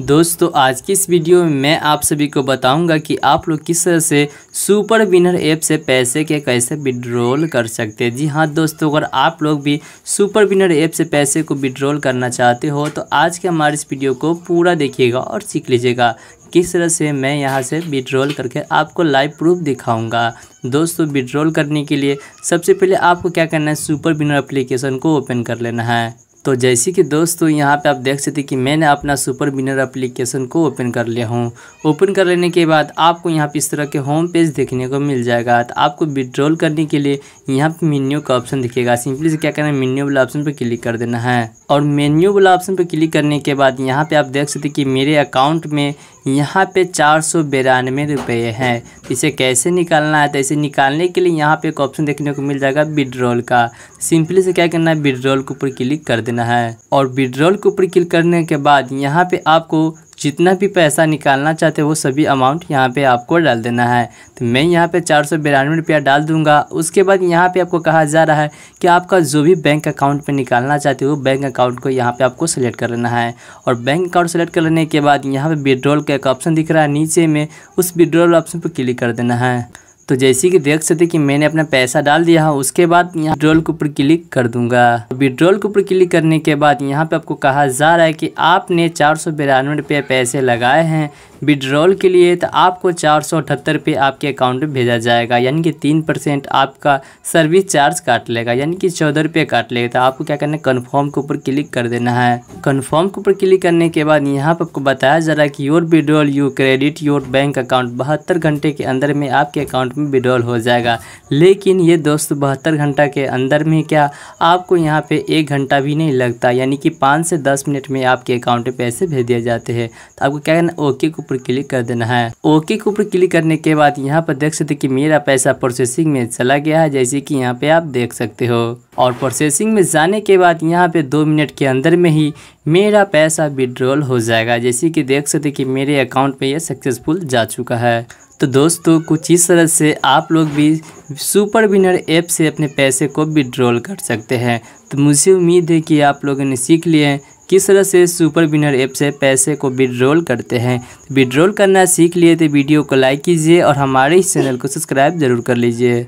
दोस्तों आज की इस वीडियो में मैं आप सभी को बताऊंगा कि आप लोग किस तरह से सुपर विनर ऐप से पैसे के कैसे विड्रॉल कर सकते हैं जी हाँ दोस्तों अगर आप लोग भी सुपर विनर ऐप से पैसे को विड्रॉल करना चाहते हो तो आज के हमारे इस वीडियो को पूरा देखिएगा और सीख लीजिएगा किस तरह से मैं यहाँ से विड्रॉल करके आपको लाइव प्रूफ दिखाऊँगा दोस्तों विड्रॉल करने के लिए सबसे पहले आपको क्या करना है सुपर विनर अप्लीकेशन को ओपन कर लेना है तो जैसे कि दोस्तों यहाँ पे आप देख सकते हैं कि मैंने अपना सुपर बिनर एप्लीकेशन को ओपन कर लिया हूँ ओपन कर लेने के बाद आपको यहाँ पे इस तरह के होम पेज देखने को मिल जाएगा तो आपको विड्रॉल करने के लिए यहाँ पे मेन्यू का ऑप्शन दिखेगा सिंपली से क्या करना है मेन्यू वाला ऑप्शन पर क्लिक कर देना है और मेन्यू वाला ऑप्शन पर क्लिक करने के बाद यहाँ पर आप देख सकते कि मेरे अकाउंट में यहाँ पे चार सौ बिरानवे रुपये है इसे कैसे निकालना है तो इसे निकालने के लिए यहाँ पे एक ऑप्शन देखने को मिल जाएगा विड्रॉल का सिंपली से क्या करना है विड्रॉल के ऊपर क्लिक कर देना है और विड्रॉल के ऊपर क्लिक करने के बाद यहाँ पे आपको जितना भी पैसा निकालना चाहते हो सभी अमाउंट यहाँ पे आपको डाल देना है तो मैं यहाँ पे चार सौ बिरानवे रुपया डाल दूंगा उसके बाद यहाँ पे आपको कहा जा रहा है कि आपका जो भी बैंक अकाउंट में निकालना चाहते हो बैंक अकाउंट को यहाँ पे आपको सेलेक्ट कर लेना है और बैंक अकाउंट सेलेक्ट कर लेने के बाद यहाँ पर विड्रॉल का एक ऑप्शन दिख रहा है नीचे में उस विड्रॉल ऑप्शन पर क्लिक कर देना है तो जैसे कि देख सकते कि मैंने अपना पैसा डाल दिया है उसके बाद यहाँ विड्रॉल के ऊपर क्लिक कर दूंगा विड्रोल के ऊपर क्लिक करने के बाद यहाँ पे आपको कहा जा रहा है कि आपने चार सौ बिरानवे रुपये पैसे लगाए हैं विड्रॉल के लिए तो आपको चार सौ अठहत्तर रुपये आपके अकाउंट में भेजा जाएगा यानी कि तीन परसेंट आपका सर्विस चार्ज काट लेगा यानी कि चौदह रुपये काट लेगा तो आपको क्या करना है कन्फर्म के ऊपर क्लिक कर देना है कन्फर्म के ऊपर क्लिक करने के बाद यहाँ पर आपको बताया जा रहा है कि your withdrawal you credit your bank account बहत्तर घंटे के अंदर में आपके अकाउंट में विड्रॉल हो जाएगा लेकिन ये दोस्तों बहत्तर घंटा के अंदर में क्या आपको यहाँ पे एक घंटा भी नहीं लगता यानी कि पाँच से दस मिनट में आपके अकाउंट में पैसे भेज दिए जाते हैं तो आपको क्या करना ओके के ऊपर क्लिक कर देना है ओके के ऊपर क्लिक करने के बाद यहाँ पर देख सकते कि मेरा पैसा प्रोसेसिंग में चला गया है जैसे कि यहाँ पर आप देख सकते हो और प्रोसेसिंग में जाने के बाद यहाँ पे दो मिनट के अंदर में ही मेरा पैसा विड्रॉल हो जाएगा जैसे कि देख सकते कि मेरे अकाउंट में ये सक्सेसफुल जा चुका है तो दोस्तों कुछ इस तरह से आप लोग भी सुपर विनर ऐप से अपने पैसे को विड्रॉल कर सकते हैं तो मुझे उम्मीद है कि आप लोगों ने सीख लिए हैं किस तरह से सुपर विनर ऐप से पैसे को विड्रॉल करते हैं विड्रॉल करना सीख लिए तो वीडियो को लाइक कीजिए और हमारे इस चैनल को सब्सक्राइब जरूर कर लीजिए